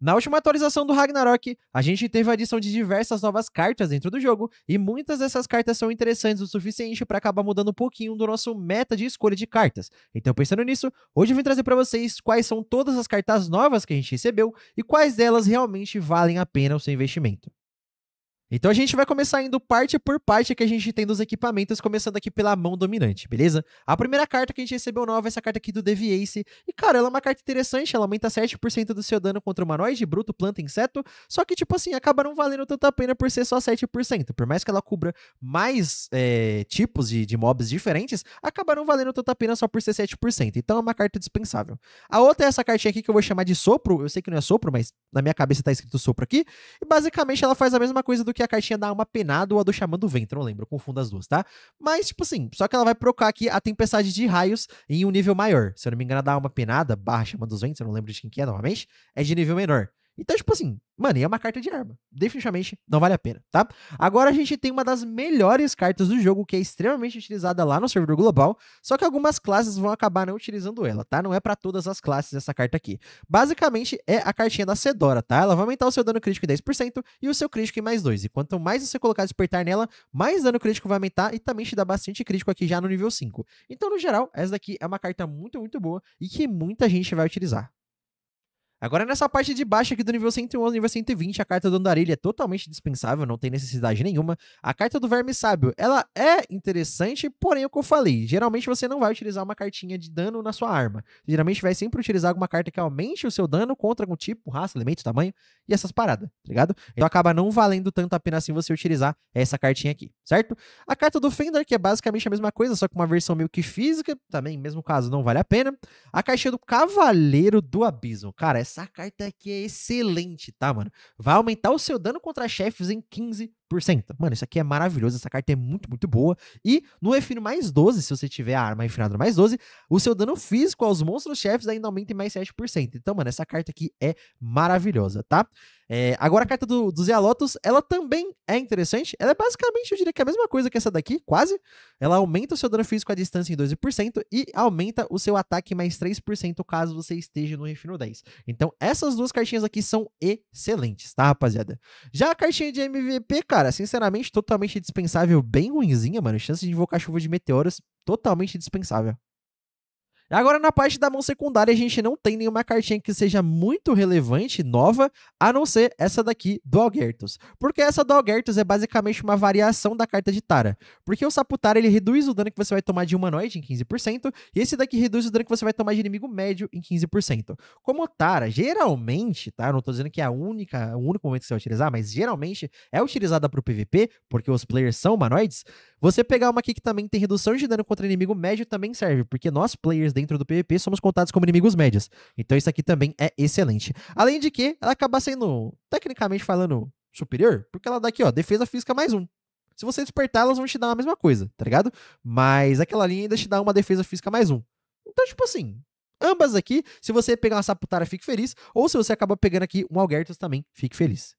Na última atualização do Ragnarok, a gente teve a adição de diversas novas cartas dentro do jogo, e muitas dessas cartas são interessantes o suficiente para acabar mudando um pouquinho do nosso meta de escolha de cartas. Então, pensando nisso, hoje eu vim trazer para vocês quais são todas as cartas novas que a gente recebeu e quais delas realmente valem a pena o seu investimento. Então a gente vai começar indo parte por parte que a gente tem dos equipamentos, começando aqui pela mão dominante, beleza? A primeira carta que a gente recebeu nova é essa carta aqui do Deviace. E, cara, ela é uma carta interessante, ela aumenta 7% do seu dano contra humanoide, bruto, planta, inseto. Só que, tipo assim, acaba não valendo tanta pena por ser só 7%. Por mais que ela cubra mais é, tipos de, de mobs diferentes, acaba não valendo tanta pena só por ser 7%. Então é uma carta dispensável. A outra é essa cartinha aqui que eu vou chamar de sopro. Eu sei que não é sopro, mas na minha cabeça tá escrito sopro aqui. E basicamente ela faz a mesma coisa do que a caixinha da alma penada ou a do chamando do não lembro, confundo as duas, tá? Mas, tipo assim, só que ela vai procar aqui a tempestade de raios em um nível maior. Se eu não me engano, a da alma penada, barra xamã dos ventres, eu não lembro de quem que é novamente, é de nível menor. Então, tipo assim, mano, e é uma carta de arma. Definitivamente não vale a pena, tá? Agora a gente tem uma das melhores cartas do jogo, que é extremamente utilizada lá no servidor global, só que algumas classes vão acabar não utilizando ela, tá? Não é para todas as classes essa carta aqui. Basicamente, é a cartinha da Sedora, tá? Ela vai aumentar o seu dano crítico em 10% e o seu crítico em mais 2. E quanto mais você colocar despertar nela, mais dano crítico vai aumentar e também te dá bastante crítico aqui já no nível 5. Então, no geral, essa daqui é uma carta muito, muito boa e que muita gente vai utilizar. Agora, nessa parte de baixo aqui do nível 111 nível 120, a carta do Andarilha é totalmente dispensável, não tem necessidade nenhuma. A carta do Verme Sábio, ela é interessante, porém, é o que eu falei, geralmente você não vai utilizar uma cartinha de dano na sua arma. Você geralmente vai sempre utilizar alguma carta que aumente o seu dano contra algum tipo, raça, elemento, tamanho e essas paradas, tá ligado? Então acaba não valendo tanto a pena assim você utilizar essa cartinha aqui, certo? A carta do Fender, que é basicamente a mesma coisa, só com uma versão meio que física, também, mesmo caso, não vale a pena. A caixa do Cavaleiro do Abismo, cara, essa é essa carta aqui é excelente, tá, mano? Vai aumentar o seu dano contra chefes em 15%. Mano, isso aqui é maravilhoso. Essa carta é muito, muito boa. E no refino mais 12, se você tiver a arma refinada mais 12, o seu dano físico aos monstros chefes ainda aumenta em mais 7%. Então, mano, essa carta aqui é maravilhosa, tá? É, agora a carta do, do Zealotos, ela também é interessante. Ela é basicamente, eu diria que é a mesma coisa que essa daqui, quase. Ela aumenta o seu dano físico à distância em 12% e aumenta o seu ataque mais 3% caso você esteja no Refino 10. Então, essas duas cartinhas aqui são excelentes, tá, rapaziada? Já a cartinha de MVP, cara, sinceramente, totalmente dispensável, bem ruimzinha, mano. Chance de invocar chuva de meteoros, totalmente dispensável. Agora, na parte da mão secundária, a gente não tem nenhuma cartinha que seja muito relevante, nova, a não ser essa daqui do Algertus. Porque essa do Algertus é basicamente uma variação da carta de Tara. Porque o Saputara, ele reduz o dano que você vai tomar de humanoide em 15%, e esse daqui reduz o dano que você vai tomar de inimigo médio em 15%. Como Tara, geralmente, tá? Eu não tô dizendo que é a única, o único momento que você vai utilizar, mas geralmente é utilizada pro PVP, porque os players são humanoides, você pegar uma aqui que também tem redução de dano contra inimigo médio também serve, porque nós, players dentro do PVP, somos contados como inimigos médios. Então isso aqui também é excelente. Além de que, ela acaba sendo, tecnicamente falando, superior, porque ela dá aqui, ó, defesa física mais um. Se você despertar, elas vão te dar a mesma coisa, tá ligado? Mas aquela linha ainda te dá uma defesa física mais um. Então, tipo assim, ambas aqui, se você pegar uma Saputara, fique feliz, ou se você acaba pegando aqui um Algertus também, fique feliz.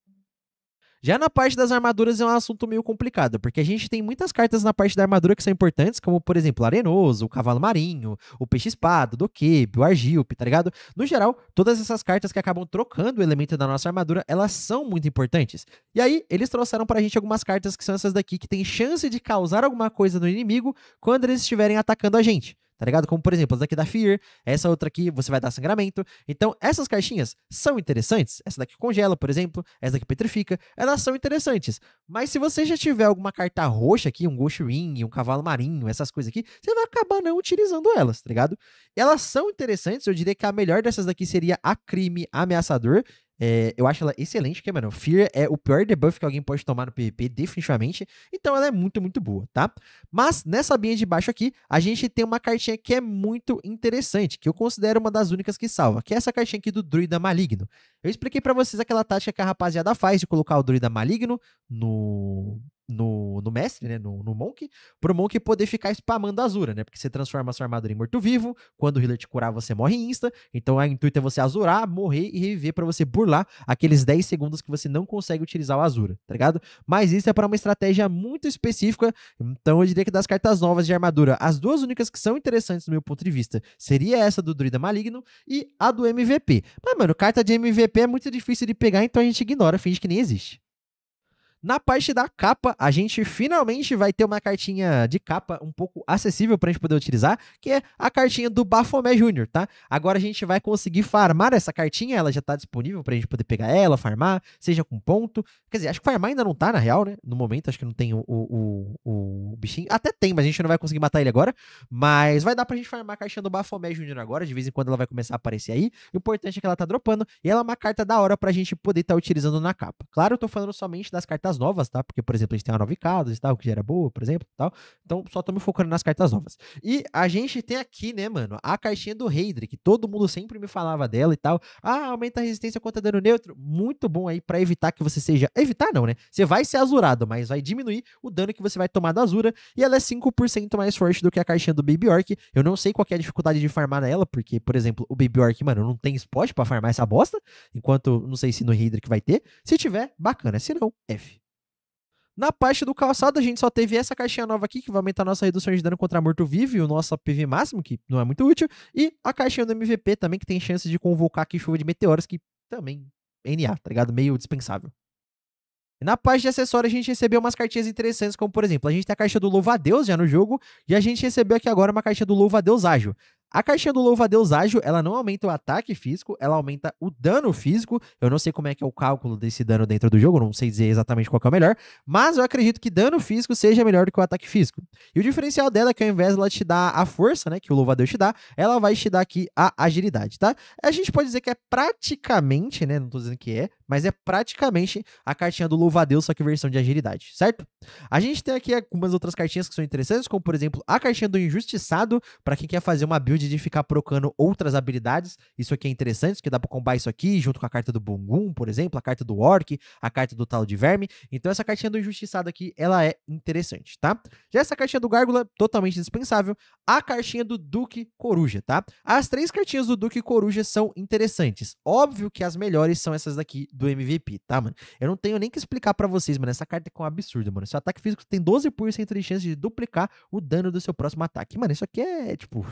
Já na parte das armaduras é um assunto meio complicado, porque a gente tem muitas cartas na parte da armadura que são importantes, como, por exemplo, o Arenoso, o Cavalo Marinho, o Peixe-Espada, o Doquebe, o Argilpe, tá ligado? No geral, todas essas cartas que acabam trocando o elemento da nossa armadura, elas são muito importantes. E aí, eles trouxeram pra gente algumas cartas que são essas daqui, que tem chance de causar alguma coisa no inimigo quando eles estiverem atacando a gente tá ligado? Como, por exemplo, essa daqui da Fear, essa outra aqui você vai dar sangramento. Então, essas caixinhas são interessantes. Essa daqui congela, por exemplo, essa daqui petrifica, elas são interessantes. Mas se você já tiver alguma carta roxa aqui, um Ghost Ring, um Cavalo Marinho, essas coisas aqui, você vai acabar não utilizando elas, tá ligado? Elas são interessantes, eu diria que a melhor dessas daqui seria a Crime Ameaçador é, eu acho ela excelente, porque, é, mano, Fear é o pior debuff que alguém pode tomar no PvP, definitivamente. Então ela é muito, muito boa, tá? Mas nessa linha de baixo aqui, a gente tem uma cartinha que é muito interessante, que eu considero uma das únicas que salva, que é essa cartinha aqui do Druida Maligno. Eu expliquei para vocês aquela tática que a rapaziada faz de colocar o Druida Maligno no, no, no mestre, né? No, no Monk, pro Monk poder ficar spamando a Azura, né? Porque você transforma a sua armadura em morto-vivo, quando o healer te curar, você morre insta. Então a intuito é você azurar, morrer e reviver para você burlar aqueles 10 segundos que você não consegue utilizar o Azura, tá ligado? Mas isso é para uma estratégia muito específica. Então eu diria que das cartas novas de armadura, as duas únicas que são interessantes do meu ponto de vista seria essa do Druida Maligno e a do MVP. Mas, mano, carta de MVP é muito difícil de pegar, então a gente ignora, finge que nem existe. Na parte da capa, a gente finalmente vai ter uma cartinha de capa um pouco acessível para a gente poder utilizar, que é a cartinha do Bafomé Júnior, tá? Agora a gente vai conseguir farmar essa cartinha, ela já tá disponível para a gente poder pegar ela, farmar, seja com ponto. Quer dizer, acho que farmar ainda não tá, na real, né? No momento, acho que não tem o, o, o, bichinho. Até tem, mas a gente não vai conseguir matar ele agora. Mas vai dar pra gente farmar a cartinha do Bafomé Júnior agora, de vez em quando ela vai começar a aparecer aí. O importante é que ela tá dropando, e ela é uma carta da hora pra gente poder estar tá utilizando na capa. Claro, eu tô falando somente das cartas cartas novas, tá? Porque, por exemplo, a gente tem a 9 casas e tal, que era boa, por exemplo, tal. Então, só estamos focando nas cartas novas. E a gente tem aqui, né, mano, a caixinha do Heidrich, que todo mundo sempre me falava dela e tal. Ah, aumenta a resistência contra dano neutro. Muito bom aí para evitar que você seja... Evitar não, né? Você vai ser azurado, mas vai diminuir o dano que você vai tomar da azura. E ela é 5% mais forte do que a caixinha do Baby Orc. Eu não sei qual é a dificuldade de farmar nela, porque, por exemplo, o Baby Orc, mano, não tem spot para farmar essa bosta. Enquanto, não sei se no Heidrich vai ter. Se tiver, bacana. Se não, F. Na parte do calçado, a gente só teve essa caixinha nova aqui, que vai aumentar a nossa redução de dano contra morto-vivo e o nosso PV máximo, que não é muito útil. E a caixinha do MVP também, que tem chance de convocar aqui chuva de meteoros, que também NA, tá ligado? Meio dispensável. Na parte de acessório, a gente recebeu umas cartinhas interessantes, como por exemplo, a gente tem a caixa do Louva-a-Deus já no jogo, e a gente recebeu aqui agora uma caixa do Louva-a-Deus Ágil. A caixinha do louva deus ágil, ela não aumenta o ataque físico, ela aumenta o dano físico. Eu não sei como é que é o cálculo desse dano dentro do jogo, não sei dizer exatamente qual é o melhor, mas eu acredito que dano físico seja melhor do que o ataque físico. E o diferencial dela é que ao invés dela te dar a força, né, que o louva deus te dá, ela vai te dar aqui a agilidade, tá? A gente pode dizer que é praticamente, né, não tô dizendo que é, mas é praticamente a cartinha do Louvadeus, só que versão de agilidade, certo? A gente tem aqui algumas outras cartinhas que são interessantes, como por exemplo a cartinha do Injustiçado, para quem quer fazer uma build de ficar procando outras habilidades. Isso aqui é interessante, porque dá para combinar isso aqui, junto com a carta do Bungum, por exemplo, a carta do Orc, a carta do Talo de Verme. Então essa cartinha do Injustiçado aqui, ela é interessante, tá? Já essa cartinha do Gárgula, totalmente dispensável. A cartinha do Duque Coruja, tá? As três cartinhas do Duque Coruja são interessantes. Óbvio que as melhores são essas daqui do MVP, tá, mano? Eu não tenho nem que explicar para vocês, mano. Essa carta é um absurdo, mano. Seu ataque físico tem 12% de chance de duplicar o dano do seu próximo ataque. Mano, isso aqui é, tipo,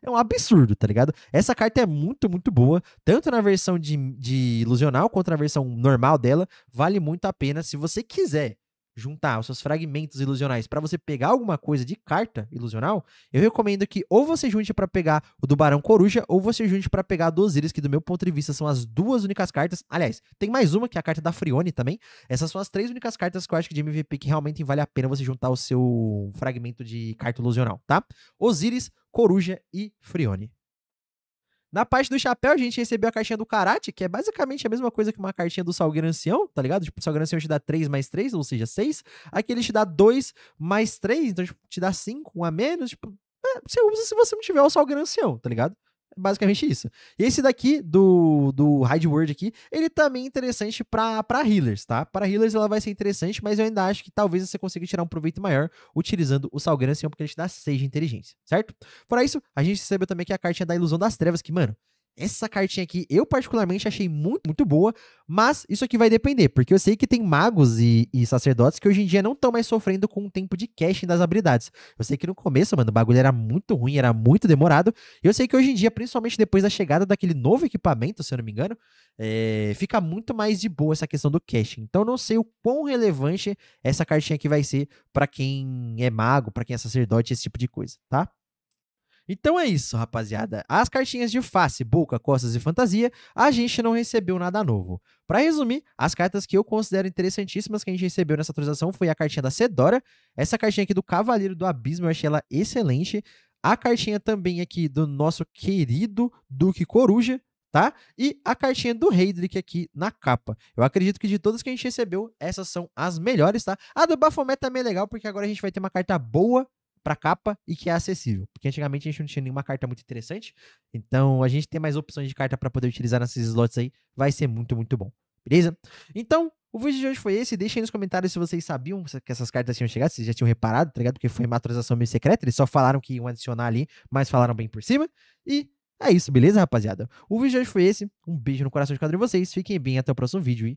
é um absurdo, tá ligado? Essa carta é muito, muito boa. Tanto na versão de, de ilusional quanto na versão normal dela. Vale muito a pena. Se você quiser juntar os seus fragmentos ilusionais para você pegar alguma coisa de carta ilusional, eu recomendo que ou você junte para pegar o do Barão Coruja ou você junte para pegar a do Osiris, que do meu ponto de vista são as duas únicas cartas. Aliás, tem mais uma que é a carta da Frione também. Essas são as três únicas cartas que eu acho que de MVP que realmente vale a pena você juntar o seu fragmento de carta ilusional, tá? Osiris, Coruja e Frione. Na parte do chapéu, a gente recebeu a cartinha do Karate, que é basicamente a mesma coisa que uma cartinha do Salgueiro Ancião, tá ligado? Tipo, o Salgueiro Ancião te dá 3 mais 3, ou seja, 6. Aqui ele te dá 2 mais 3, então tipo, te dá 5, um a menos. Tipo, é, você usa se você não tiver o Salgueiro Ancião, tá ligado? É basicamente isso. Esse daqui, do, do Hide Word aqui, ele também é interessante para healers, tá? Para healers ela vai ser interessante, mas eu ainda acho que talvez você consiga tirar um proveito maior utilizando o Salgarancion, assim, porque ele te dá 6 de inteligência, certo? Fora isso, a gente recebeu também que a cartinha da Ilusão das Trevas, que, mano, essa cartinha aqui eu particularmente achei muito, muito boa, mas isso aqui vai depender, porque eu sei que tem magos e, e sacerdotes que hoje em dia não estão mais sofrendo com o tempo de caching das habilidades. Eu sei que no começo, mano, o bagulho era muito ruim, era muito demorado, e eu sei que hoje em dia, principalmente depois da chegada daquele novo equipamento, se eu não me engano, é, fica muito mais de boa essa questão do caching. Então não sei o quão relevante essa cartinha aqui vai ser para quem é mago, para quem é sacerdote, esse tipo de coisa, tá? Então é isso, rapaziada. As cartinhas de face, boca, costas e fantasia, a gente não recebeu nada novo. Para resumir, as cartas que eu considero interessantíssimas que a gente recebeu nessa atualização foi a cartinha da Sedora, essa cartinha aqui do Cavaleiro do Abismo, eu achei ela excelente. A cartinha também aqui do nosso querido Duque Coruja, tá? E a cartinha do Heidrich aqui na capa. Eu acredito que de todas que a gente recebeu, essas são as melhores, tá? A do Baphomet também é legal, porque agora a gente vai ter uma carta boa para capa e que é acessível. Porque antigamente a gente não tinha nenhuma carta muito interessante, então a gente ter mais opções de carta para poder utilizar nesses slots aí vai ser muito, muito bom. Beleza? Então, o vídeo de hoje foi esse. Deixem nos comentários se vocês sabiam que essas cartas tinham chegado, se já tinham reparado, tá ligado? Porque foi uma atualização meio secreta, eles só falaram que iam adicionar ali, mas falaram bem por cima. E é isso, beleza, rapaziada? O vídeo de hoje foi esse. Um beijo no coração de cada um de vocês. Fiquem bem, até o próximo vídeo e